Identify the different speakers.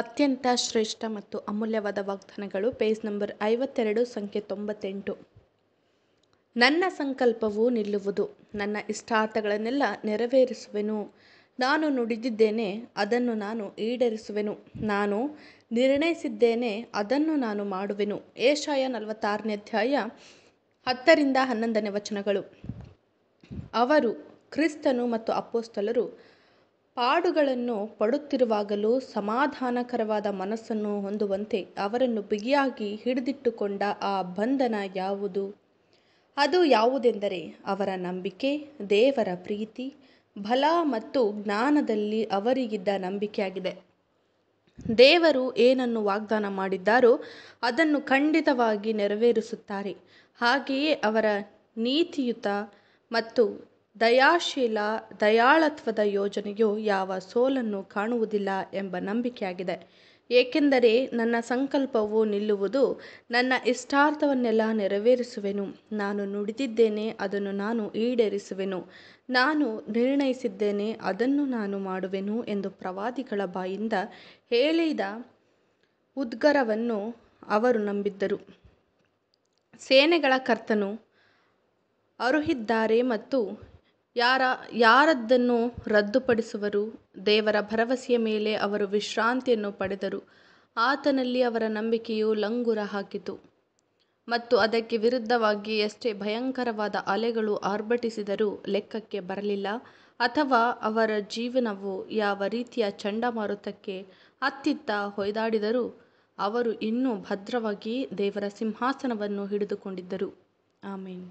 Speaker 1: ಅತ್ಯಂತ ಶ್ರೇಷ್ಠ ಮತ್ತು ಅಮೂಲ್ಯವಾದ ವಾಗ್ದಾನಗಳು ಪೇಜ್ ನಂಬರ್ ಐವತ್ತೆರಡು ಸಂಖ್ಯೆ ತೊಂಬತ್ತೆಂಟು ನನ್ನ ಸಂಕಲ್ಪವು ನಿಲ್ಲುವುದು ನನ್ನ ಇಷ್ಟಾರ್ಥಗಳನ್ನೆಲ್ಲ ನೆರವೇರಿಸುವೆನು ನಾನು ನುಡಿದಿದ್ದೇನೆ ಅದನ್ನು ನಾನು ಈಡೇರಿಸುವೆನು ನಾನು ನಿರ್ಣಯಿಸಿದ್ದೇನೆ ಅದನ್ನು ನಾನು ಮಾಡುವೆನು ಏಷಾಯ ನಲವತ್ತಾರನೇ ಅಧ್ಯಾಯ ಹತ್ತರಿಂದ ಹನ್ನೊಂದನೇ ವಚನಗಳು ಅವರು ಕ್ರಿಸ್ತನು ಮತ್ತು ಅಪ್ಪೋಸ್ತಲರು ಪಾಡುಗಳನ್ನು ಪಡುತ್ತಿರುವಾಗಲೂ ಸಮಾಧಾನಕರವಾದ ಮನಸ್ಸನ್ನು ಹೊಂದುವಂತೆ ಅವರನ್ನು ಬಿಗಿಯಾಗಿ ಹಿಡಿದಿಟ್ಟುಕೊಂಡ ಆ ಬಂಧನ ಯಾವುದು ಅದು ಯಾವುದೆಂದರೆ ಅವರ ನಂಬಿಕೆ ದೇವರ ಪ್ರೀತಿ ಬಲ ಮತ್ತು ಜ್ಞಾನದಲ್ಲಿ ಅವರಿಗಿದ್ದ ನಂಬಿಕೆಯಾಗಿದೆ ದೇವರು ಏನನ್ನು ವಾಗ್ದಾನ ಮಾಡಿದ್ದಾರೋ ಅದನ್ನು ಖಂಡಿತವಾಗಿ ನೆರವೇರಿಸುತ್ತಾರೆ ಹಾಗೆಯೇ ಅವರ ನೀತಿಯುತ ಮತ್ತು ದಯಾಶೀಲ ದಯಾಳತ್ವದ ಯೋಜನೆಯು ಯಾವ ಸೋಲನ್ನು ಕಾಣುವುದಿಲ್ಲ ಎಂಬ ನಂಬಿಕೆಯಾಗಿದೆ ಏಕೆಂದರೆ ನನ್ನ ಸಂಕಲ್ಪವು ನಿಲ್ಲುವುದು ನನ್ನ ಇಷ್ಟಾರ್ಥವನ್ನೆಲ್ಲ ನೆರವೇರಿಸುವೆನು ನಾನು ನುಡಿದಿದ್ದೇನೆ ಅದನ್ನು ನಾನು ಈಡೇರಿಸುವೆನು ನಾನು ನಿರ್ಣಯಿಸಿದ್ದೇನೆ ಅದನ್ನು ನಾನು ಮಾಡುವೆನು ಎಂದು ಪ್ರವಾದಿಗಳ ಬಾಯಿಂದ ಹೇಳಿದ ಉದ್ಗರವನ್ನು ಅವರು ನಂಬಿದ್ದರು ಸೇನೆಗಳ ಕರ್ತನು ಅರುಹಿದ್ದಾರೆ ಮತ್ತು ಯಾರ ಯಾರದ್ದನ್ನು ರದ್ದುಪಡಿಸುವರು ದೇವರ ಭರವಸೆಯ ಮೇಲೆ ಅವರು ವಿಶ್ರಾಂತಿಯನ್ನು ಪಡೆದರು ಆತನಲ್ಲಿ ಅವರ ನಂಬಿಕೆಯು ಲಂಗುರ ಹಾಕಿತು ಮತ್ತು ಅದಕ್ಕೆ ವಿರುದ್ಧವಾಗಿ ಎಷ್ಟೇ ಭಯಂಕರವಾದ ಅಲೆಗಳು ಆರ್ಭಟಿಸಿದರೂ ಲೆಕ್ಕಕ್ಕೆ ಬರಲಿಲ್ಲ ಅಥವಾ ಅವರ ಜೀವನವು ಯಾವ ರೀತಿಯ ಚಂಡಮಾರುತಕ್ಕೆ ಅತ್ತಿತ್ತ ಹೊಯ್ದಾಡಿದರೂ ಅವರು ಇನ್ನೂ ಭದ್ರವಾಗಿ ದೇವರ ಸಿಂಹಾಸನವನ್ನು ಹಿಡಿದುಕೊಂಡಿದ್ದರು ಆಮೇನ್